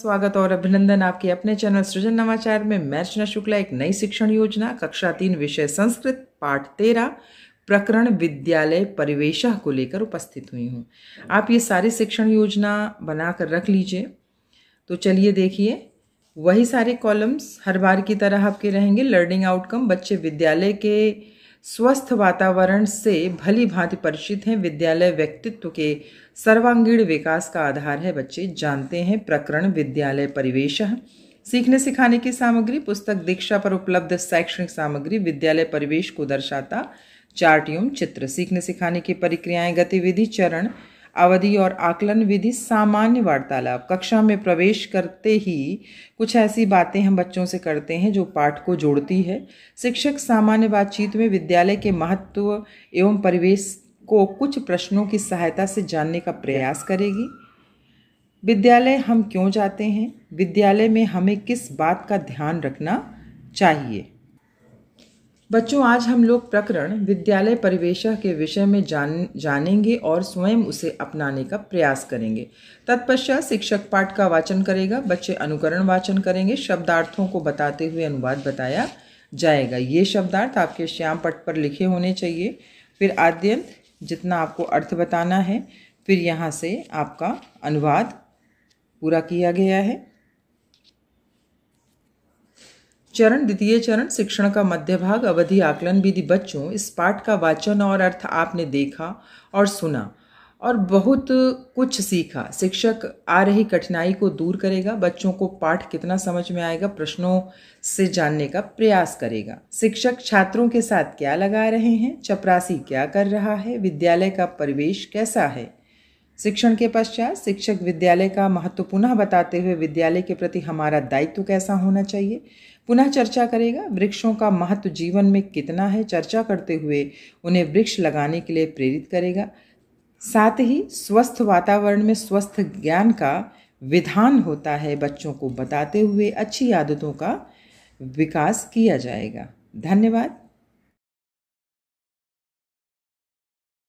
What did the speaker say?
स्वागत और अभिनंदन आपके अपने चैनल सृजन नवाचार में मैं रचना शुक्ला एक नई शिक्षण योजना कक्षा तीन विषय संस्कृत पाठ तेरह प्रकरण विद्यालय परिवेश को लेकर उपस्थित हुई हूँ आप ये सारी शिक्षण योजना बना कर रख लीजिए तो चलिए देखिए वही सारे कॉलम्स हर बार की तरह आपके रहेंगे लर्निंग आउटकम बच्चे विद्यालय के स्वस्थ वातावरण से भली भांति परिचित हैं विद्यालय व्यक्तित्व के सर्वांगीण विकास का आधार है बच्चे जानते हैं प्रकरण विद्यालय परिवेश सीखने सिखाने की सामग्री पुस्तक दीक्षा पर उपलब्ध शैक्षणिक सामग्री विद्यालय परिवेश को दर्शाता चार्ट एवं चित्र सीखने सिखाने की प्रक्रियाएं गतिविधि चरण अवधि और आकलन विधि सामान्य वार्तालाप कक्षा में प्रवेश करते ही कुछ ऐसी बातें हम बच्चों से करते हैं जो पाठ को जोड़ती है शिक्षक सामान्य बातचीत में विद्यालय के महत्व एवं परिवेश को कुछ प्रश्नों की सहायता से जानने का प्रयास करेगी विद्यालय हम क्यों जाते हैं विद्यालय में हमें किस बात का ध्यान रखना चाहिए बच्चों आज हम लोग प्रकरण विद्यालय परिवेशह के विषय में जान जानेंगे और स्वयं उसे अपनाने का प्रयास करेंगे तत्पश्चात शिक्षक पाठ का वाचन करेगा बच्चे अनुकरण वाचन करेंगे शब्दार्थों को बताते हुए अनुवाद बताया जाएगा ये शब्दार्थ आपके श्याम पट पर लिखे होने चाहिए फिर आद्यंत जितना आपको अर्थ बताना है फिर यहाँ से आपका अनुवाद पूरा किया गया है चरण द्वितीय चरण शिक्षण का मध्य भाग अवधि आकलन विधि बच्चों इस पाठ का वाचन और अर्थ आपने देखा और सुना और बहुत कुछ सीखा शिक्षक आ रही कठिनाई को दूर करेगा बच्चों को पाठ कितना समझ में आएगा प्रश्नों से जानने का प्रयास करेगा शिक्षक छात्रों के साथ क्या लगा रहे हैं चपरासी क्या कर रहा है विद्यालय का परिवेश कैसा है शिक्षण के पश्चात शिक्षक विद्यालय का महत्व पुनः बताते हुए विद्यालय के प्रति हमारा दायित्व कैसा होना चाहिए पुनः चर्चा करेगा वृक्षों का महत्व जीवन में कितना है चर्चा करते हुए उन्हें वृक्ष लगाने के लिए प्रेरित करेगा साथ ही स्वस्थ वातावरण में स्वस्थ ज्ञान का विधान होता है बच्चों को बताते हुए अच्छी आदतों का विकास किया जाएगा धन्यवाद